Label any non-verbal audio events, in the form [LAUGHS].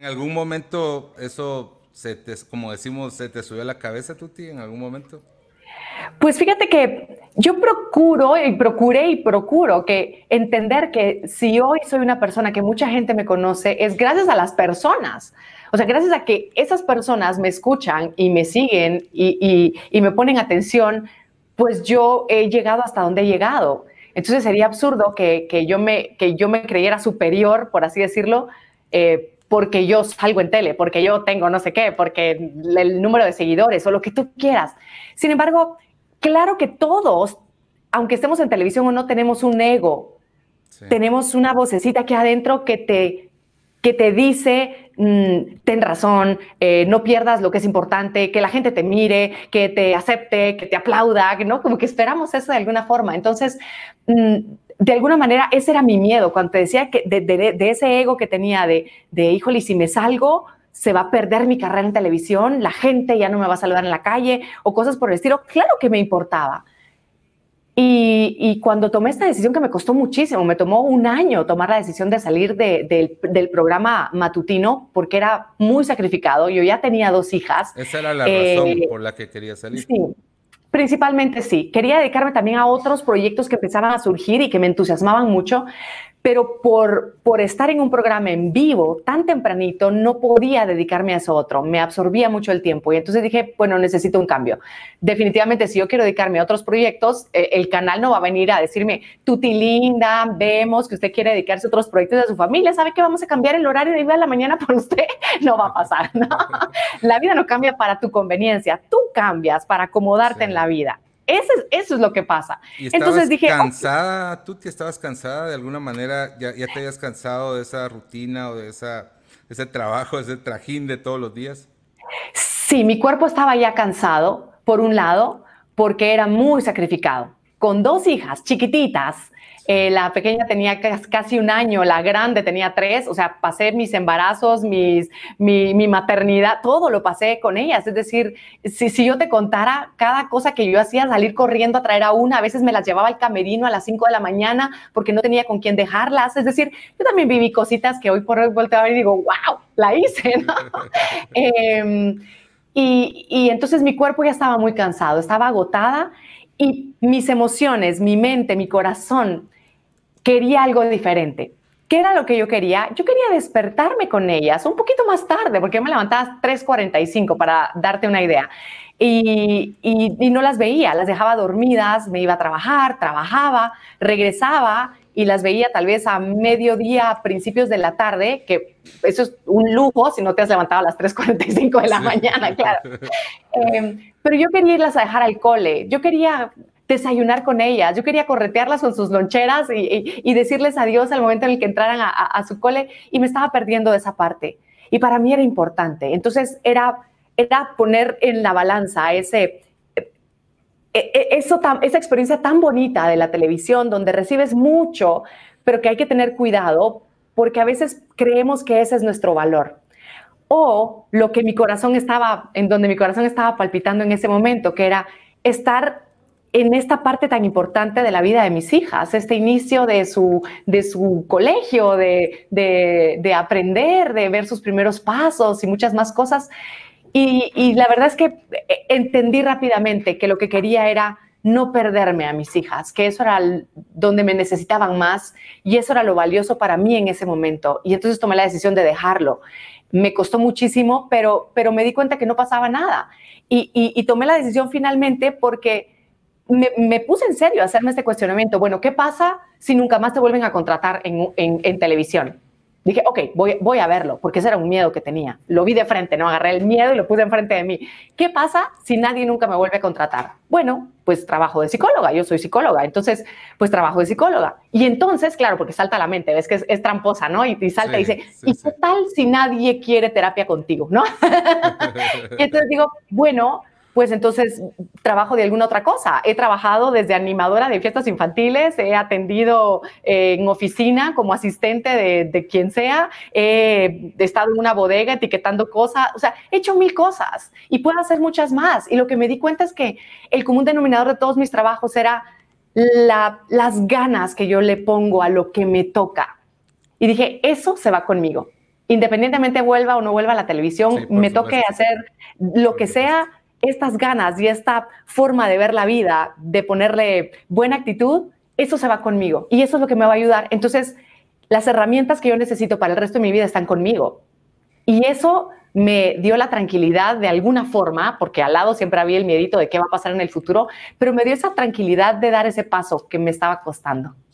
¿En algún momento eso, se te, como decimos, se te subió a la cabeza, Tuti, en algún momento? Pues fíjate que yo procuro y procuré y procuro que entender que si hoy soy una persona que mucha gente me conoce es gracias a las personas. O sea, gracias a que esas personas me escuchan y me siguen y, me ponen atención, pues yo he llegado hasta donde he llegado. Entonces sería absurdo que, yo, me, que yo me creyera superior, por así decirlo, eh, porque yo salgo en tele, porque yo tengo no sé qué, porque el número de seguidores o lo que tú quieras. Sin embargo, claro que todos, aunque estemos en televisión o no, tenemos un ego, tenemos una vocecita aquí adentro que te, que te dice, mm, ten razón, eh, no pierdas lo que es importante, que la gente te mire, que te acepte, que te aplauda, ¿no? Como que esperamos eso de alguna forma. Entonces, mm, de alguna manera ese era mi miedo cuando te decía que de, ese ego que tenía de, de, híjole, si me salgo, se va a perder mi carrera en televisión, la gente ya no me va a saludar en la calle o cosas por el estilo. Claro que me importaba. Y, cuando tomé esta decisión que me costó muchísimo, me tomó un año tomar la decisión de salir del, programa matutino porque era muy sacrificado. Yo ya tenía dos hijas. Esa era la razón eh, por la que quería salir. Principalmente sí. Quería dedicarme también a otros proyectos que empezaban a surgir y que me entusiasmaban mucho, pero por, estar en un programa en vivo tan tempranito no podía dedicarme a eso otro, me absorbía mucho el tiempo y entonces dije, bueno, necesito un cambio. Definitivamente, si yo quiero dedicarme a otros proyectos, eh, el canal no va a venir a decirme, Tuti Linda, vemos que usted quiere dedicarse a otros proyectos de su familia, ¿sabe que vamos a cambiar el horario de vida a la mañana por usted? [LAUGHS] No va a pasar, ¿no? [LAUGHS] la vida no cambia para tu conveniencia, tú cambias para acomodarte en la vida. Eso es, eso lo que pasa. Entonces dije... Oh". Cansada, tú te estabas cansada de alguna manera, ya, te habías cansado de esa rutina o de esa, ese trabajo, ese trajín de todos los días. Sí, mi cuerpo estaba ya cansado, por un lado, porque era muy sacrificado con dos hijas chiquititas. Eh, la pequeña tenía casi un año, la grande tenía tres, o sea, pasé mis embarazos, mis, mi, maternidad, todo lo pasé con ellas. Es decir, si, si, yo te contara cada cosa que yo hacía, salir corriendo a traer a una, a veces me las llevaba al camerino a las cinco de la mañana porque no tenía con quién dejarlas. Es decir, yo también viví cositas que hoy por hoy volteaba y digo, wow, la hice, [LAUGHS] em, y, y entonces mi cuerpo ya estaba muy cansado, estaba agotada y mis emociones, mi mente, mi corazón, quería algo diferente. ¿Qué era lo que yo quería? Yo quería despertarme con ellas un poquito más tarde, porque yo me levantaba a 3.45 para darte una idea. Y, no las veía, las dejaba dormidas, me iba a trabajar, trabajaba, regresaba y las veía tal vez a mediodía, a principios de la tarde, que eso es un lujo si no te has levantado a las 3.45 de la mañana, claro. Em, pero yo quería irlas a dejar al cole, yo quería desayunar con ellas, yo quería corretearlas con sus loncheras y, decirles adiós al momento en el que entraran a, su cole y me estaba perdiendo de esa parte. Y para mí era importante. Entonces era, era poner en la balanza ese, eh, eh, eso, esa experiencia tan bonita de la televisión, donde recibes mucho, pero que hay que tener cuidado porque a veces creemos que ese es nuestro valor. O lo que mi corazón estaba, en donde mi corazón estaba palpitando en ese momento, que era estar en esta parte tan importante de la vida de mis hijas, este inicio de su, de su colegio, de, de, aprender, de ver sus primeros pasos y muchas más cosas. Y, la verdad es que eh, entendí rápidamente que lo que quería era no perderme a mis hijas, que eso era donde me necesitaban más y eso era lo valioso para mí en ese momento. Y entonces tomé la decisión de dejarlo. Me costó muchísimo, pero, pero me di cuenta que no pasaba nada. Y, y, y tomé la decisión finalmente porque me, puse en serio a hacerme este cuestionamiento. Bueno, ¿qué pasa si nunca más te vuelven a contratar en, televisión? Dije, ok, voy, voy, a verlo, porque ese era un miedo que tenía. Lo vi de frente, no agarré el miedo y lo puse enfrente de mí. ¿Qué pasa si nadie nunca me vuelve a contratar? Bueno, pues trabajo de psicóloga, yo soy psicóloga, entonces, pues trabajo de psicóloga. Y entonces, claro, porque salta la mente, ves que es, tramposa, ¿no? Y, salta y dice, ¿y qué tal si nadie quiere terapia contigo, no? [LAUGHS] y entonces digo, bueno, pues entonces trabajo de alguna otra cosa. He trabajado desde animadora de fiestas infantiles, he atendido eh, en oficina como asistente de, quien sea, he estado en una bodega etiquetando cosas, o sea, he hecho mil cosas y puedo hacer muchas más. Y lo que me di cuenta es que el común denominador de todos mis trabajos era las ganas que yo le pongo a lo que me toca. Y dije, eso se va conmigo independientemente vuelva o no vuelva a la televisión, me toque hacer lo que sea, estas ganas y esta forma de ver la vida, de ponerle buena actitud, eso se va conmigo y eso es lo que me va a ayudar. Entonces, las herramientas que yo necesito para el resto de mi vida están conmigo. Y eso me dio la tranquilidad de alguna forma, porque al lado siempre había el miedito de qué va a pasar en el futuro, pero me dio esa tranquilidad de dar ese paso que me estaba costando.